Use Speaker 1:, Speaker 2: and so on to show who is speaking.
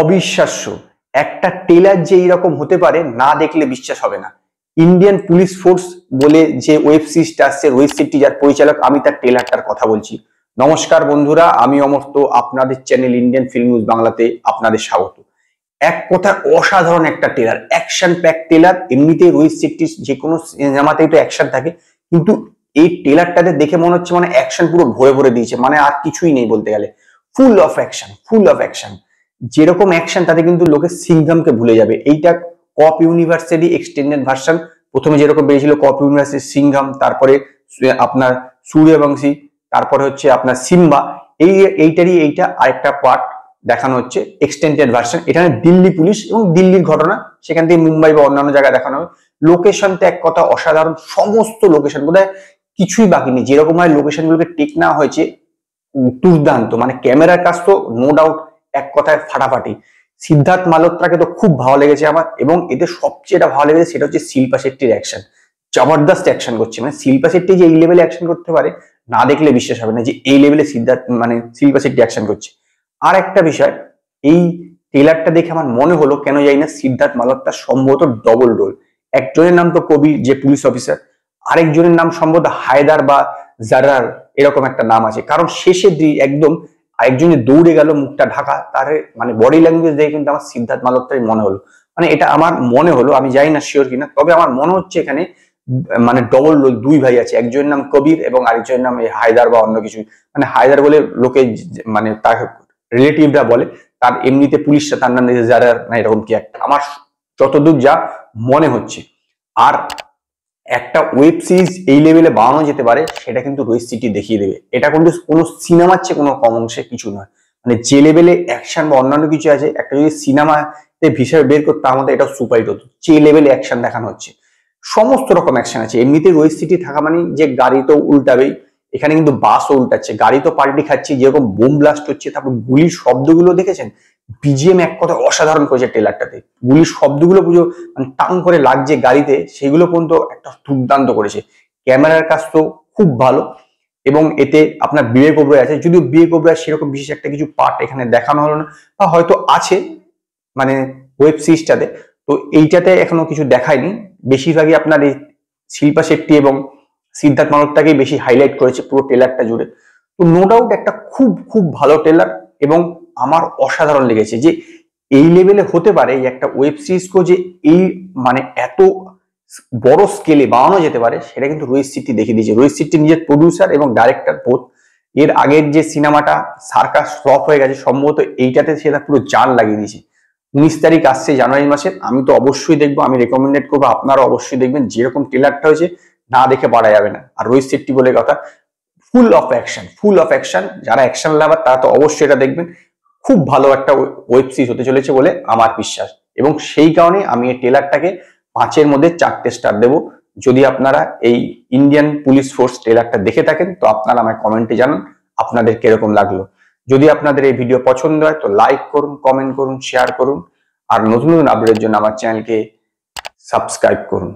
Speaker 1: অবিশ্বাস্য একটা টেলার যে এইরকম হতে পারে না দেখলে বিশ্বাস হবে না ইন্ডিয়ান পুলিশ ফোর্স বলে যে ওয়েব সিরিজটা আসছে ওয়েব সিরিজটি যার পরিচালক আমি তার টেলারটার কথা বলছি নমস্কার বন্ধুরা আমি অমর্ত আপনাদের চ্যানেল ইন্ডিয়ান ফিল্ম নিউজ বাংলাতে আপনাদের স্বাগত এক কথা অসাধারণ একটা টেলার অ্যাকশন প্যাক টেলার এমনিতে রোহিত শেট্টির যে কোনো সিনেমাতেই তো অ্যাকশন থাকে কিন্তু এই টেলারটাতে দেখে মনে হচ্ছে মানে অ্যাকশন পুরো ভরে ভরে দিয়েছে মানে আর কিছুই নেই বলতে গেলে full of action full of action যেরকম অ্যাকশন তাতে কিন্তু লোকে সিংঘামকে ভুলে যাবে এইটা কপ ইউনিভার্সিটি এক্সটেন্ডেড ভার্সন প্রথমে যেরকম বেরিয়েছিল কপ ইউনিভার্সিটি সিংঘাম তারপরে আপনার সূর্যবংশী তারপরে হচ্ছে আপনার সিম্বা এই এইটারই এইটা আরেকটা পার্ট দেখানো হচ্ছে এক্সটেন্ডেড ভার্সন এখানে দিল্লি পুলিশ এবং দিল্লির ঘটনা সেখান থেকে মুম্বাই বা অন্যান্য জায়গায় দেখানো হবে লোকেশন এক কথা অসাধারণ সমস্ত লোকেশন বোধহয় কিছুই বাকি নেই যেরকম হয় লোকেশনগুলোকে টেক নেওয়া হয়েছে দুর্দান্ত মানে ক্যামেরার কাজ তো নো ডাউট এক কথায় ফাটাফাটি সিদ্ধার্থ মালোত্রাকে তো খুব ভালো লেগেছে আমার এবং এতে সবচেয়ে এটা ভালো লেগেছে সেটা হচ্ছে শিল্পা শেট্টির অ্যাকশন জবরদস্ত অ্যাকশন করছে মানে শিল্পা শেট্টি যে এই লেভেলে অ্যাকশন করতে পারে না দেখলে বিশ্বাস হবে না যে এই লেভেলে সিদ্ধার্থ মানে শিল্পা শেট্টি অ্যাকশন করছে আর একটা বিষয় এই ট্রেলারটা দেখে আমার মনে হলো কেন যাই না সিদ্ধার্থ মালোত্রা সম্ভবত ডবল রোল একজনের নাম তো কবি যে পুলিশ অফিসার আরেকজনের নাম সম্ভবত হায়দার বা জারার এরকম একটা নাম আছে কারণ শেষের দিয়ে একদম আরেকজনে দৌড়ে গেল মুখটা ঢাকা তার মানে বডি ল্যাঙ্গুয়েজ দেখে কিন্তু আমার সিদ্ধার্থ মালোত্রাই মনে হলো মানে এটা আমার মনে হলো আমি যাই না শিওর কিনা তবে আমার মনে হচ্ছে এখানে মানে ডবল রোল দুই ভাই আছে একজনের নাম কবির এবং আরেকজনের নাম হায়দার বা অন্য কিছু মানে হায়দার বলে লোকে মানে তার রিলেটিভরা বলে তার এমনিতে পুলিশরা তার নাম যারা না এরকম কি একটা আমার যতদূর যা মনে হচ্ছে আর একটা ওয়েব সিরিজ এই লেভেলে বানানো যেতে পারে সেটা কিন্তু রোহিত সিটি দেখিয়ে দেবে এটা কিন্তু কোনো সিনেমার চেয়ে কোনো কম অংশে কিছু নয় মানে যে লেভেলে অ্যাকশন বা অন্যান্য কিছু আছে একটা যদি সিনেমাতে হিসাবে বের করতো আমাদের এটা সুপারহিট হতো যে লেভেলে অ্যাকশন দেখানো হচ্ছে সমস্ত রকম অ্যাকশন আছে এমনিতে রোহিত সিটি থাকা মানে যে গাড়ি তো উল্টাবেই এখানে কিন্তু বাস উল্টাচ্ছে গাড়ি তো পাল্টি খাচ্ছে যেরকম বোম ব্লাস্ট হচ্ছে তারপর গুলির শব্দগুলো দেখেছেন বিজিএম এক কথা অসাধারণ করেছে ট্রেলারটাতে গুলির শব্দগুলো পুজো মানে টাং করে লাগছে গাড়িতে সেগুলো পর্যন্ত একটা দুর্দান্ত করেছে ক্যামেরার কাজ তো খুব ভালো এবং এতে আপনার বিয়ে কবরে আছে যদিও বিয়ে ওবরায় সেরকম বিশেষ একটা কিছু পার্ট এখানে দেখানো হলো না বা হয়তো আছে মানে ওয়েব সিরিজটাতে তো এইটাতে এখনো কিছু দেখায়নি বেশিরভাগই আপনার এই শিল্পা শেট্টি এবং সিদ্ধার্থ মানবটাকেই বেশি হাইলাইট করেছে পুরো টেলারটা জুড়ে তো নো ডাউট একটা খুব খুব ভালো টেলার এবং আমার অসাধারণ লেগেছে যে এই লেভেলে হতে পারে একটা ওয়েব সিরিজকেও যে এই মানে এত বড় স্কেলে বানানো যেতে পারে সেটা কিন্তু রোহিত সিটি দেখিয়ে দিয়েছে রোহিত সিটি নিজের প্রডিউসার এবং ডাইরেক্টর বোধ এর আগের যে সিনেমাটা সার্কাস ফ্লপ হয়ে গেছে সম্ভবত এইটাতে সেটা পুরো জান লাগিয়ে দিয়েছে উনিশ তারিখ আসছে জানুয়ারি মাসে আমি তো অবশ্যই দেখবো আমি রেকমেন্ডেড করবো আপনারা অবশ্যই দেখবেন যেরকম টেলারটা হয়েছে না দেখে পারা যাবে না আর রোহিত শেট্টি বলে কথা full of action full of action যারা অ্যাকশন লাভার তারা তো অবশ্যই এটা দেখবেন খুব ভালো একটা ওয়েব সিরিজ হতে চলেছে বলে আমার বিশ্বাস এবং সেই কারণে আমি এই টেলারটাকে পাঁচের মধ্যে চারটে স্টার দেব যদি আপনারা এই ইন্ডিয়ান পুলিশ ফোর্স টেলারটা দেখে থাকেন তো আপনারা আমায় কমেন্টে জানান আপনাদের কিরকম লাগলো যদি আপনাদের এই ভিডিও পছন্দ হয় তো লাইক করুন কমেন্ট করুন শেয়ার করুন আর নতুন নতুন আপডেটের জন্য আমার চ্যানেলকে সাবস্ক্রাইব করুন